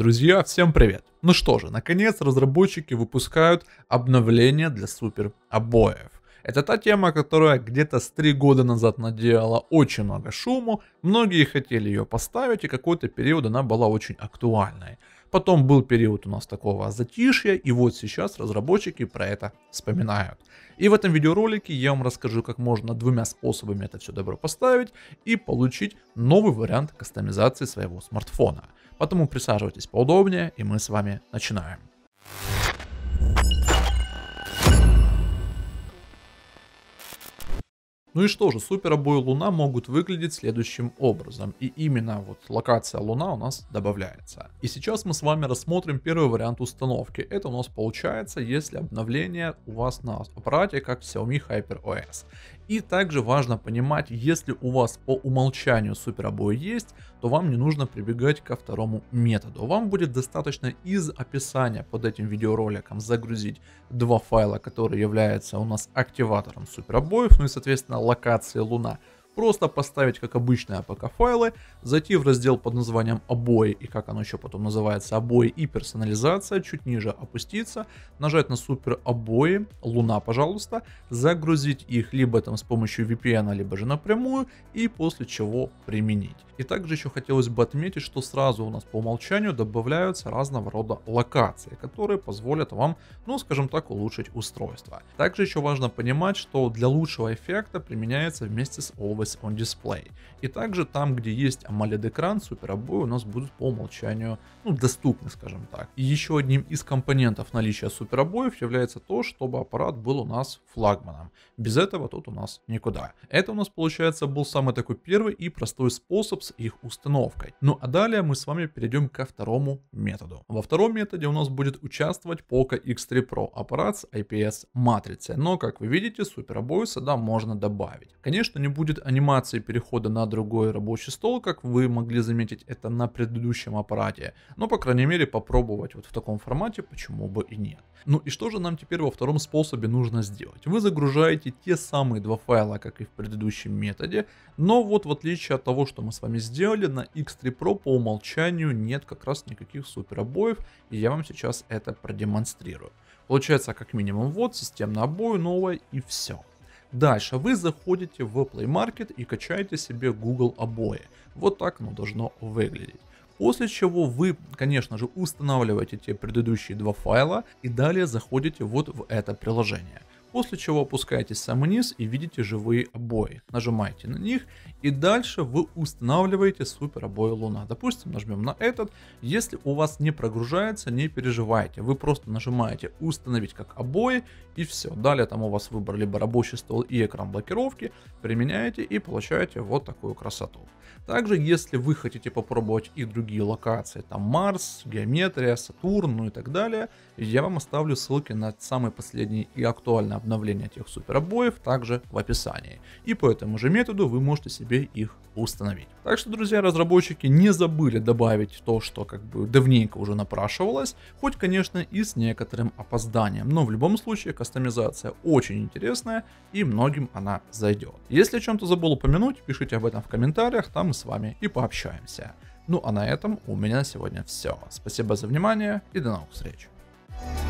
Друзья, всем привет! Ну что же, наконец разработчики выпускают обновление для супер обоев. Это та тема, которая где-то с 3 года назад наделала очень много шуму, многие хотели ее поставить, и какой-то период она была очень актуальной. Потом был период у нас такого затишья, и вот сейчас разработчики про это вспоминают. И в этом видеоролике я вам расскажу, как можно двумя способами это все добро поставить и получить новый вариант кастомизации своего смартфона. Поэтому присаживайтесь поудобнее, и мы с вами начинаем. Ну и что же, суперобои Луна могут выглядеть следующим образом, и именно вот локация Луна у нас добавляется. И сейчас мы с вами рассмотрим первый вариант установки. Это у нас получается, если обновление у вас на аппарате, как Xiaomi Hyper OS. И также важно понимать, если у вас по умолчанию супер есть, то вам не нужно прибегать ко второму методу. Вам будет достаточно из описания под этим видеороликом загрузить два файла, которые являются у нас активатором супер ну и соответственно локация луна просто поставить, как обычные APK файлы, зайти в раздел под названием обои и как оно еще потом называется, обои и персонализация, чуть ниже опуститься, нажать на супер обои, луна, пожалуйста, загрузить их либо там с помощью VPN, либо же напрямую и после чего применить. И также еще хотелось бы отметить, что сразу у нас по умолчанию добавляются разного рода локации, которые позволят вам, ну скажем так, улучшить устройство. Также еще важно понимать, что для лучшего эффекта применяется вместе с Always Always on Display. И также там, где есть AMOLED-экран, Super AMOLED у нас будут по умолчанию ну, доступны, скажем так. И еще одним из компонентов наличия Super AMOLED является то, чтобы аппарат был у нас флагманом. Без этого тут у нас никуда. Это у нас, получается, был самый такой первый и простой способ с их установкой. Ну а далее мы с вами перейдем ко второму методу. Во втором методе у нас будет участвовать Poco X3 Pro аппарат с IPS матрицей. Но, как вы видите, Super AMOLED сюда можно добавить. Конечно, не будет анимации перехода на другой рабочий стол, как вы могли заметить это на предыдущем аппарате. Но, по крайней мере, попробовать вот в таком формате почему бы и нет. Ну и что же нам теперь во втором способе нужно сделать? Вы загружаете те самые два файла, как и в предыдущем методе, но вот в отличие от того, что мы с вами сделали, на X3 Pro по умолчанию нет как раз никаких супер обоев, и я вам сейчас это продемонстрирую. Получается как минимум вот системная обои новое и все. Дальше вы заходите в Play Market и качаете себе Google обои. Вот так оно должно выглядеть. После чего вы, конечно же, устанавливаете те предыдущие два файла и далее заходите вот в это приложение. После чего опускаетесь сам вниз и видите живые обои. Нажимаете на них и дальше вы устанавливаете супер обои луна. Допустим, нажмем на этот. Если у вас не прогружается, не переживайте. Вы просто нажимаете установить как обои и все. Далее там у вас выбор либо рабочий стол и экран блокировки. Применяете и получаете вот такую красоту. Также, если вы хотите попробовать и другие локации, там Марс, геометрия, Сатурн, ну и так далее, я вам оставлю ссылки на самые последние и актуальные обновление этих супер обоев также в описании. И по этому же методу вы можете себе их установить. Так что, друзья, разработчики не забыли добавить то, что как бы давненько уже напрашивалось, хоть, конечно, и с некоторым опозданием, но в любом случае кастомизация очень интересная и многим она зайдет. Если о чем-то забыл упомянуть, пишите об этом в комментариях, там мы с вами и пообщаемся. Ну а на этом у меня на сегодня все. Спасибо за внимание и до новых встреч. Thank